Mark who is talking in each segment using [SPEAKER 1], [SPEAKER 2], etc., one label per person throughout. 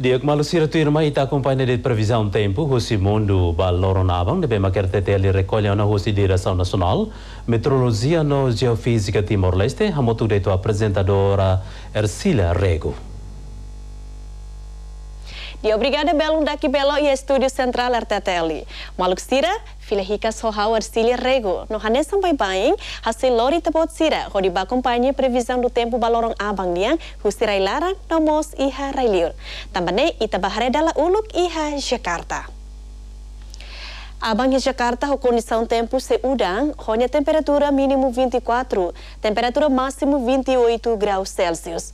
[SPEAKER 1] Diak malusira turma ita acompanha de previsão tempo, o Simundo Baloronabang, de Bemaker TTL recolhe na Rússia Direção Nacional, Meteorologia no Geofísica Timor-Leste, a motu de tua apresentadora Ercila Rego
[SPEAKER 2] e obrigada belo daqui belo e estúdio central RTTL. Maluk sira, filha rica sohau arcília rego. No hanesam bai bai, hasil lori tepot sira, rodiba acompanha previsão do tempo balorong abang niang, husira ilara, nomos iha railir. Tambane itabahare dala uluk iha Jakarta. Abang e Jakarta, a condição tempo se udang, onde temperatura mínimo 24, temperatura máximo 28 graus Celsius.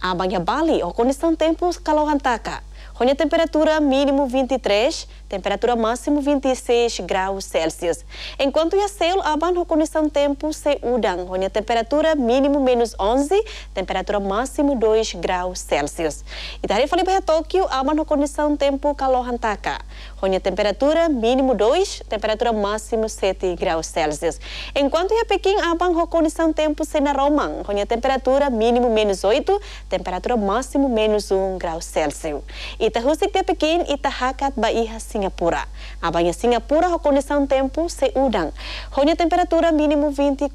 [SPEAKER 2] Abang Bali, a condição tempo calor taka onde a temperatura mínimo 23, temperatura máximo 26 graus Celsius. Enquanto a céu, a banho condição tempo se udang, onde a temperatura mínimo menos 11, temperatura máximo 2 graus Celsius. E daí falei para Tóquio, a banho condição tempo calor antaka, onde a temperatura mínimo 2, temperatura máximo 7 graus Celsius. Enquanto a Pequim, a banho condição tempo se na Romang, onde a temperatura mínimo menos 8, temperatura máximo menos 1 grau Celsius. Ita husik dia pekin ita hakat baiha Singapura. Abanya Singapura ho condição tempo se udang. Honya temperatura mínimo 24,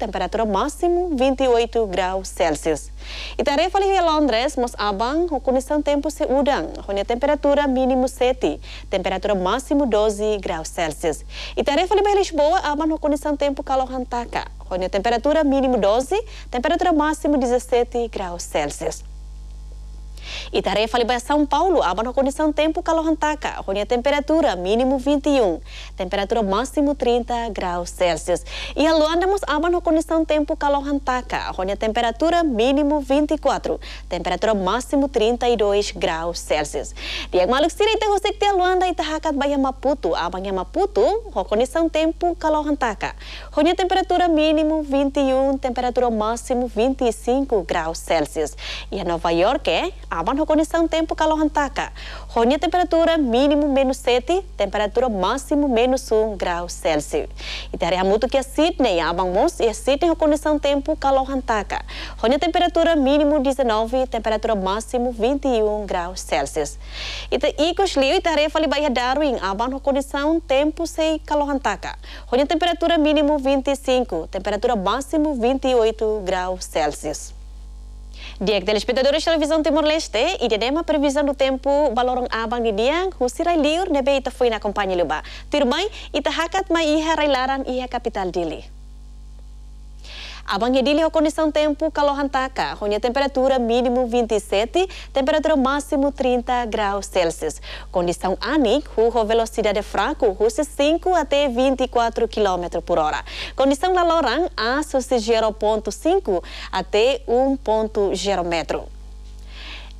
[SPEAKER 2] temperatura máxima 28 graus Celsius. Ita refali hi Londres mos abang ho condição tempo se udang. Honya temperatura mínimo 7, temperatura máxima 12 graus Celsius. Ita refali ba Lisboa abang ho condição tempo kalohan taka. Honya temperatura mínimo 12, temperatura máximo 17 graus Celsius. E tarefa para São Paulo, abano condição tempo calor antaca, onde a temperatura mínimo 21, temperatura máximo 30 graus Celsius. E a Luandamos, abano condição tempo calor antaca, onde a temperatura mínimo 24, temperatura máximo 32 graus Celsius. Tiag maluk sira ita hosek tia Luanda ita hakat Maputo, abang Maputo, ho condição tempo calor antaca, onde a temperatura mínimo 21, temperatura máximo 25 graus Celsius. E a Nova York, abano a condição tempo calor ataca. Er temperatura mínimo menos 7, temperatura máximo menos 1 grau Celsius. E teria muito que a Sydney, a Bangmos e a Sydney a condição tempo calor ataca. Ronha er temperatura mínimo 19, temperatura máximo 21 graus Celsius. E te ikos liu e teria Darwin, a Bangmos condição tempo sem calor ataca. Ronha er temperatura mínimo 25, temperatura máximo 28 graus Celsius. Dia telespectadores televisão Timor Leste, e de dema previsão do tempo valorong abang di dia, husira liur nebe ita foi na companhia leba. Tirmai ita hakat mai iha railaran iha capital dili. Abang Edili a condição tempo calor taka, a temperatura mínimo 27, temperatura máximo 30 graus Celsius. Condição ani, a velocidade fraco, de 5 até 24 km por hora. Condição la loran, a 0.5 até 1.0 metro.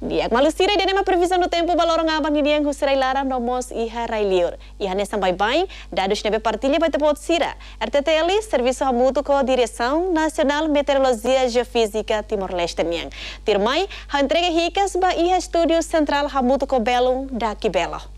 [SPEAKER 2] malu malusira dia nama previsan do tempo balorong abang ini yang husra lara nomos iha liur. Iha nessa sampai bain dados nebe partilha vai tepot sira. RTTL, Serviço Ramuto com a Direção nasional Meteorologia Geofísica Timor-Leste Niang. Tirmai, ha entrega hikas ba iha sentral central Ramuto ko Belum Daki Belo